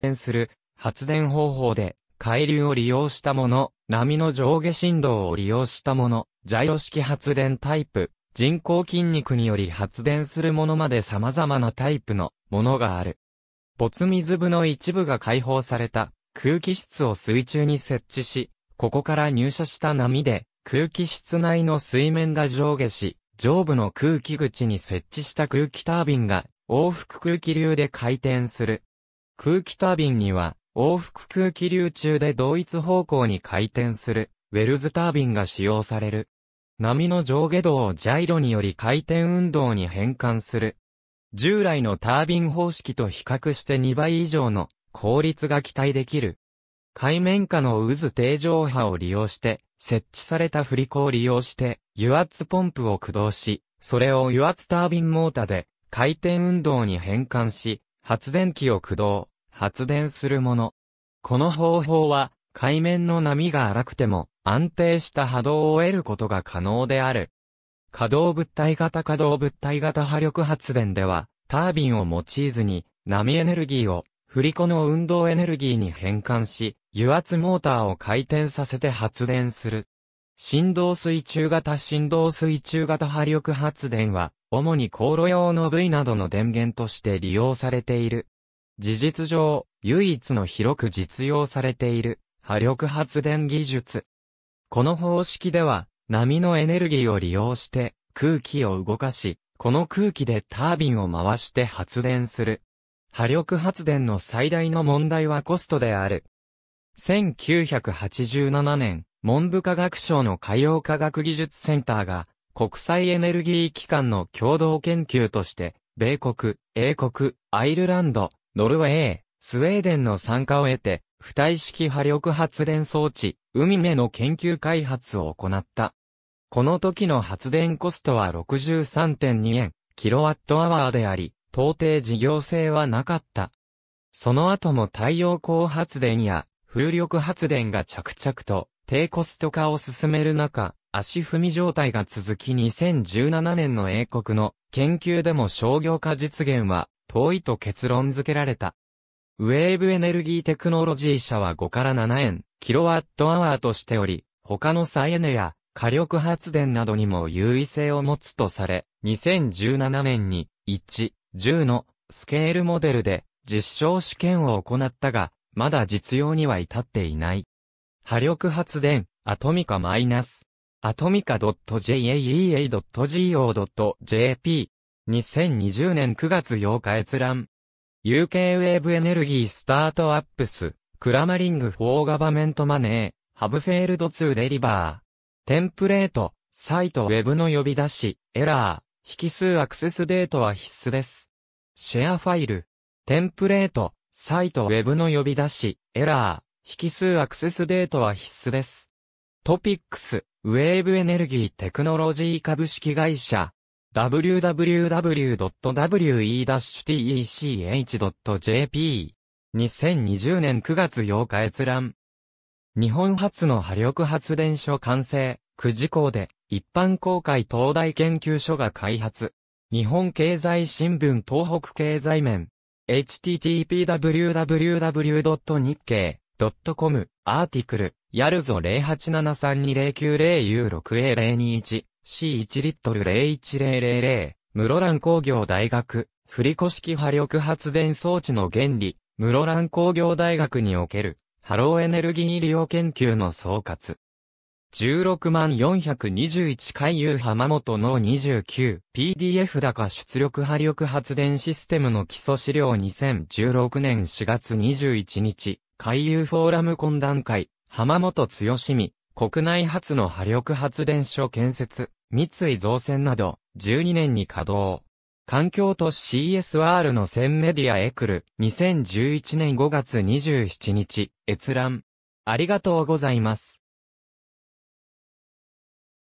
電する発電方法で、海流を利用したもの、波の上下振動を利用したもの、ジャイロ式発電タイプ、人工筋肉により発電するものまで様々なタイプのものがある。没水部の一部が解放された空気室を水中に設置し、ここから入射した波で空気室内の水面が上下し、上部の空気口に設置した空気タービンが往復空気流で回転する。空気タービンには、往復空気流中で同一方向に回転する、ウェルズタービンが使用される。波の上下動をジャイロにより回転運動に変換する。従来のタービン方式と比較して2倍以上の効率が期待できる。海面下の渦定常波を利用して、設置された振り子を利用して、油圧ポンプを駆動し、それを油圧タービンモータで回転運動に変換し、発電機を駆動、発電するもの。この方法は、海面の波が荒くても、安定した波動を得ることが可能である。可動物体型可動物体型波力発電では、タービンを用いずに、波エネルギーを、振り子の運動エネルギーに変換し、油圧モーターを回転させて発電する。振動水中型振動水中型波力発電は、主に航路用の部位などの電源として利用されている。事実上、唯一の広く実用されている波力発電技術。この方式では、波のエネルギーを利用して空気を動かし、この空気でタービンを回して発電する。波力発電の最大の問題はコストである。1987年、文部科学省の海洋科学技術センターが、国際エネルギー機関の共同研究として、米国、英国、アイルランド、ノルウェー、スウェーデンの参加を得て、不体式波力発電装置、海目の研究開発を行った。この時の発電コストは63.2円、キロワットアワーであり、到底事業性はなかった。その後も太陽光発電や風力発電が着々と低コスト化を進める中、足踏み状態が続き2017年の英国の研究でも商業化実現は遠いと結論付けられた。ウェーブエネルギーテクノロジー社は5から7円、キロワットアワーとしており、他の再エネや火力発電などにも優位性を持つとされ、2017年に1、10のスケールモデルで実証試験を行ったが、まだ実用には至っていない。波力発電、アトミカマイナス。アトミカ .jaea.go.jp。2020年9月8日閲覧。UK ウェーブエネルギースタートアップス。クラマリングフォーガバメントマネー。ハブフェールドツーデリバー。テンプレート。サイトウェブの呼び出し。エラー。引数アクセスデートは必須です。シェアファイル。テンプレート。サイトウェブの呼び出し、エラー、引数アクセスデートは必須です。トピックス、ウェーブエネルギーテクノロジー株式会社、www.we-tech.jp 2020年9月8日閲覧。日本初の波力発電所完成、9時校で一般公開東大研究所が開発。日本経済新聞東北経済面。http://www.nikkei.com アーティクル、やるぞ 08732090U6A021、C1 リットル01000、室蘭工業大学、振り子式波力発電装置の原理、室蘭工業大学における、ハローエネルギー利用研究の総括。16万421回遊浜本の 29PDF 高出力波力発電システムの基礎資料2016年4月21日、海遊フォーラム懇談会、浜本強み、国内初の波力発電所建設、三井造船など、12年に稼働。環境都市 CSR の線メディアエクル、2011年5月27日、閲覧。ありがとうございます。